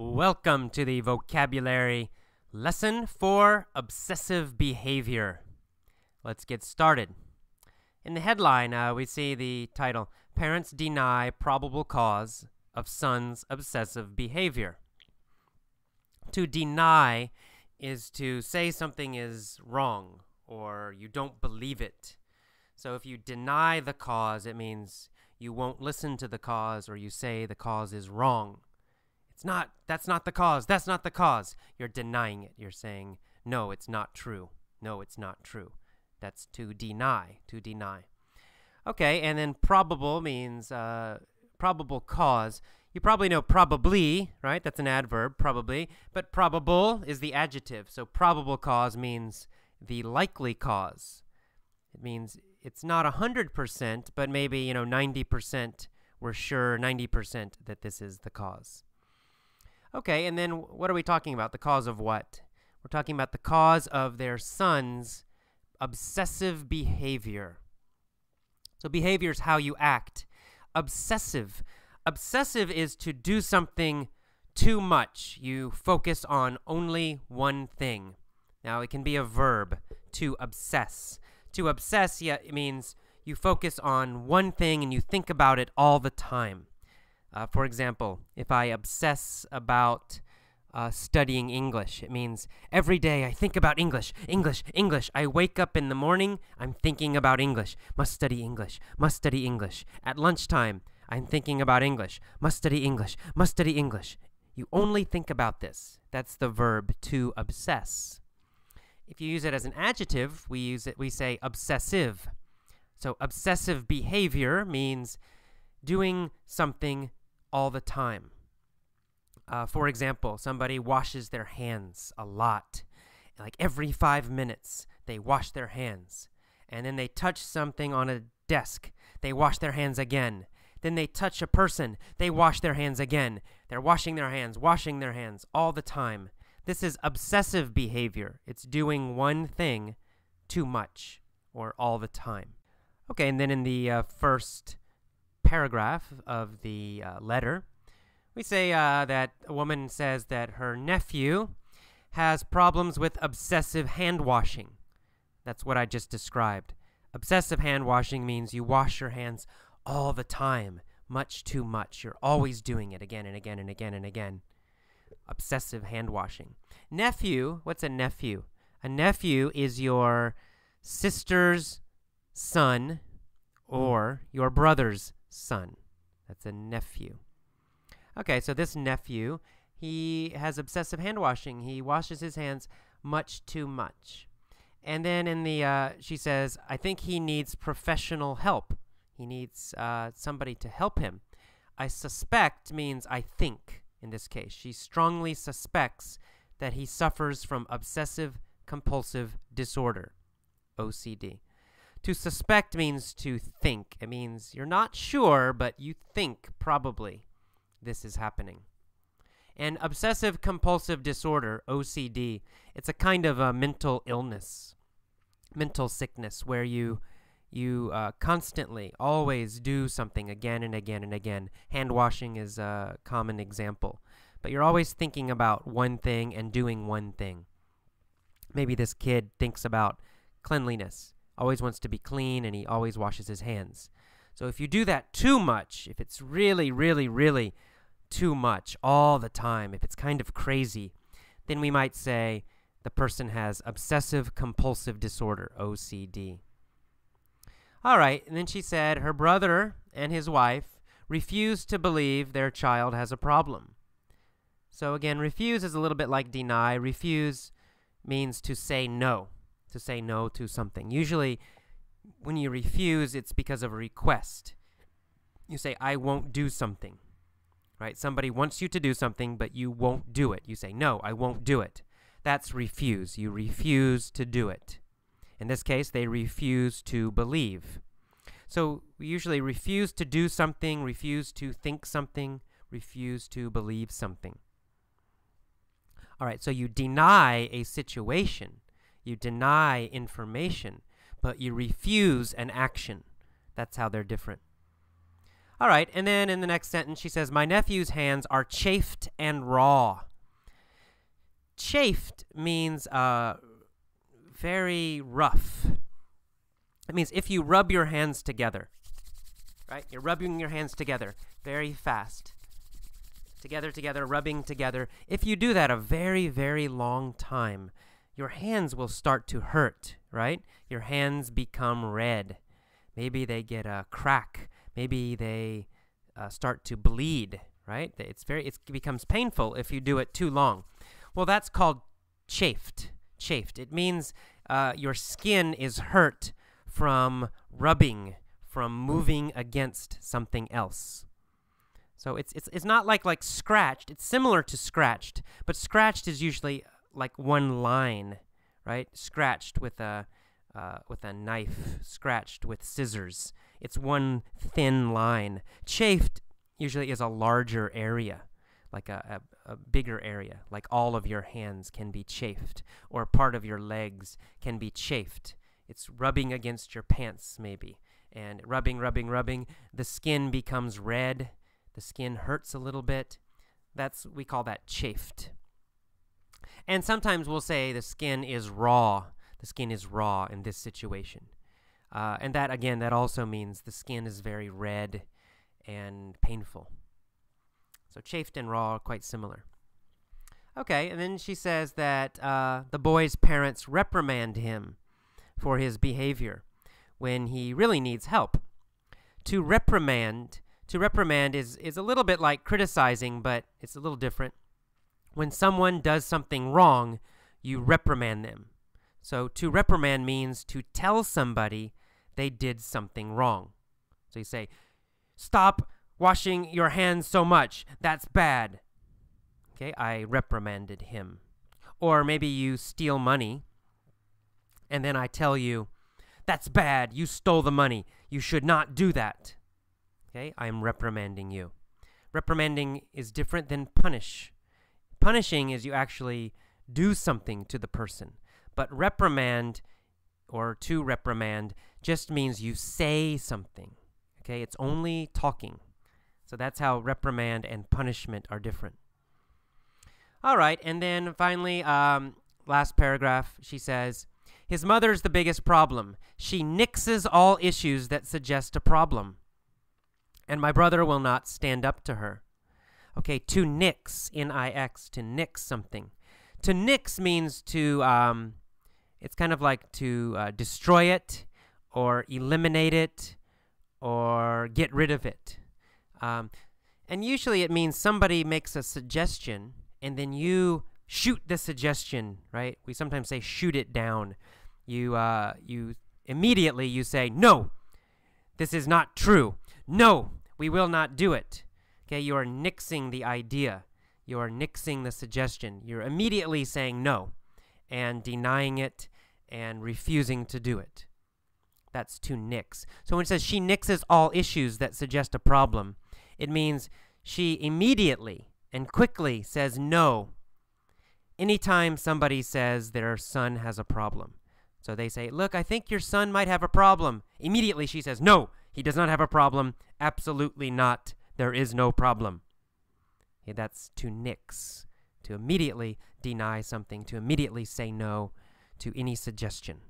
Welcome to the vocabulary lesson for obsessive behavior. Let's get started. In the headline, uh, we see the title Parents Deny Probable Cause of Son's Obsessive Behavior. To deny is to say something is wrong or you don't believe it. So if you deny the cause, it means you won't listen to the cause or you say the cause is wrong. It's not, that's not the cause, that's not the cause. You're denying it. You're saying, no, it's not true. No, it's not true. That's to deny, to deny. Okay, and then probable means uh, probable cause. You probably know probably, right? That's an adverb, probably. But probable is the adjective. So probable cause means the likely cause. It means it's not 100%, but maybe, you know, 90% we're sure 90% that this is the cause. Okay, and then what are we talking about? The cause of what? We're talking about the cause of their son's obsessive behavior. So behavior is how you act. Obsessive. Obsessive is to do something too much. You focus on only one thing. Now, it can be a verb, to obsess. To obsess yeah, it means you focus on one thing and you think about it all the time. Uh, for example, if I obsess about uh, studying English, it means every day I think about English, English, English. I wake up in the morning, I'm thinking about English, must study English, must study English. At lunchtime, I'm thinking about English, must study English, must study English. You only think about this. That's the verb to obsess. If you use it as an adjective, we use it we say obsessive. So obsessive behavior means doing something all the time. Uh, for example, somebody washes their hands a lot. Like every five minutes, they wash their hands. And then they touch something on a desk. They wash their hands again. Then they touch a person. They wash their hands again. They're washing their hands, washing their hands all the time. This is obsessive behavior. It's doing one thing too much or all the time. Okay, and then in the uh, first paragraph of the uh, letter, we say uh, that a woman says that her nephew has problems with obsessive hand washing. That's what I just described. Obsessive hand washing means you wash your hands all the time, much too much. You're always doing it again and again and again and again. Obsessive hand washing. Nephew, what's a nephew? A nephew is your sister's son or your brother's son. That's a nephew. Okay, so this nephew, he has obsessive hand washing. He washes his hands much too much. And then in the, uh, she says, I think he needs professional help. He needs uh, somebody to help him. I suspect means I think in this case. She strongly suspects that he suffers from obsessive compulsive disorder, OCD. To suspect means to think. It means you're not sure, but you think probably this is happening. And obsessive compulsive disorder, OCD, it's a kind of a mental illness, mental sickness where you you uh, constantly always do something again and again and again. Hand washing is a common example, but you're always thinking about one thing and doing one thing. Maybe this kid thinks about cleanliness always wants to be clean and he always washes his hands. So if you do that too much, if it's really, really, really too much all the time, if it's kind of crazy, then we might say the person has obsessive compulsive disorder, OCD. All right, and then she said her brother and his wife refuse to believe their child has a problem. So again, refuse is a little bit like deny. Refuse means to say no to say no to something. Usually, when you refuse, it's because of a request. You say, I won't do something, right? Somebody wants you to do something, but you won't do it. You say, No, I won't do it. That's refuse. You refuse to do it. In this case, they refuse to believe. So we usually refuse to do something, refuse to think something, refuse to believe something. All right, so you deny a situation you deny information, but you refuse an action. That's how they're different. All right, and then in the next sentence, she says, My nephew's hands are chafed and raw. Chafed means uh, very rough. It means if you rub your hands together, right? You're rubbing your hands together very fast. Together, together, rubbing together. If you do that a very, very long time, your hands will start to hurt, right? Your hands become red. Maybe they get a crack. Maybe they uh, start to bleed, right? It's very, it's, it becomes painful if you do it too long. Well, that's called chafed. Chafed. It means uh, your skin is hurt from rubbing, from moving against something else. So it's, it's, it's not like, like scratched. It's similar to scratched, but scratched is usually like one line, right? Scratched with a uh, with a knife, scratched with scissors. It's one thin line. Chafed usually is a larger area, like a, a, a bigger area, like all of your hands can be chafed, or part of your legs can be chafed. It's rubbing against your pants, maybe. And rubbing, rubbing, rubbing. The skin becomes red. The skin hurts a little bit. That's we call that chafed. And sometimes we'll say the skin is raw. The skin is raw in this situation. Uh, and that, again, that also means the skin is very red and painful. So chafed and raw are quite similar. Okay, and then she says that uh, the boy's parents reprimand him for his behavior when he really needs help. To reprimand, to reprimand is, is a little bit like criticizing, but it's a little different when someone does something wrong, you reprimand them. So to reprimand means to tell somebody they did something wrong. So you say, Stop washing your hands so much. That's bad. Okay, I reprimanded him. Or maybe you steal money, and then I tell you, That's bad. You stole the money. You should not do that. Okay, I'm reprimanding you. Reprimanding is different than punish. Punishing is you actually do something to the person, but reprimand or to reprimand just means you say something. Okay, it's only talking. So that's how reprimand and punishment are different. All right, and then finally, um, last paragraph, she says, His mother's the biggest problem. She nixes all issues that suggest a problem, and my brother will not stand up to her. Okay, to nix, N-I-X, to nix something. To nix means to, um, it's kind of like to uh, destroy it or eliminate it or get rid of it. Um, and usually it means somebody makes a suggestion and then you shoot the suggestion, right? We sometimes say shoot it down. You, uh, you immediately you say, no, this is not true. No, we will not do it. Okay, you are nixing the idea. You are nixing the suggestion. You're immediately saying no and denying it and refusing to do it. That's to nix. So when it says she nixes all issues that suggest a problem, it means she immediately and quickly says no anytime somebody says their son has a problem. So they say, Look, I think your son might have a problem. Immediately she says, No, he does not have a problem. Absolutely not. There is no problem. that's to nix, to immediately deny something, to immediately say no to any suggestion.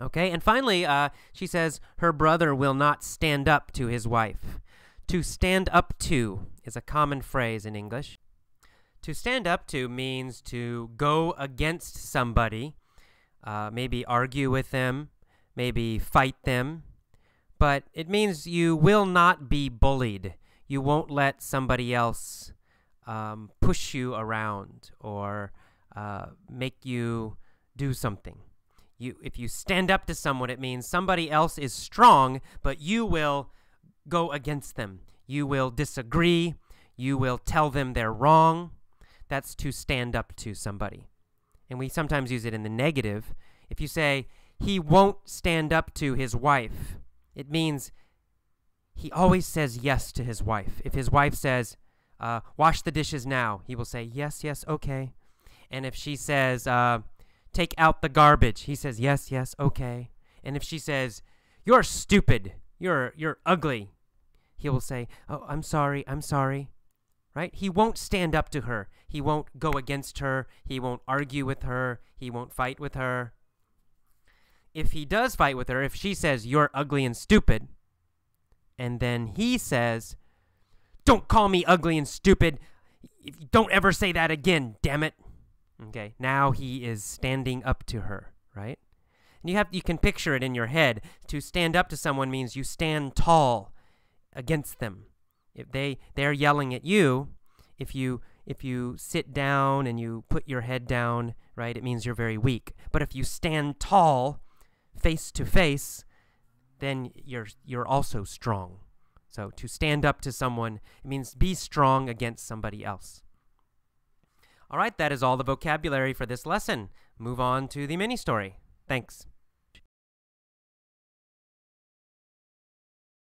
Okay, and finally, uh, she says, her brother will not stand up to his wife. To stand up to is a common phrase in English. To stand up to means to go against somebody, uh, maybe argue with them, maybe fight them, but it means you will not be bullied. You won't let somebody else um, push you around or uh, make you do something. You, if you stand up to someone, it means somebody else is strong, but you will go against them. You will disagree. You will tell them they're wrong. That's to stand up to somebody. And we sometimes use it in the negative. If you say, he won't stand up to his wife, it means he always says yes to his wife. If his wife says, uh, wash the dishes now, he will say, yes, yes, okay. And if she says, uh, take out the garbage, he says, yes, yes, okay. And if she says, you're stupid, you're, you're ugly, he will say, oh, I'm sorry, I'm sorry. Right? He won't stand up to her. He won't go against her. He won't argue with her. He won't fight with her if he does fight with her, if she says, You're ugly and stupid, and then he says, Don't call me ugly and stupid. Don't ever say that again, damn it. Okay, now he is standing up to her, right? And you, have, you can picture it in your head. To stand up to someone means you stand tall against them. If they, they're yelling at you, if you if you sit down and you put your head down, right, it means you're very weak. But if you stand tall, face to face, then you're you're also strong. So to stand up to someone, it means be strong against somebody else. All right, that is all the vocabulary for this lesson. Move on to the mini story. Thanks.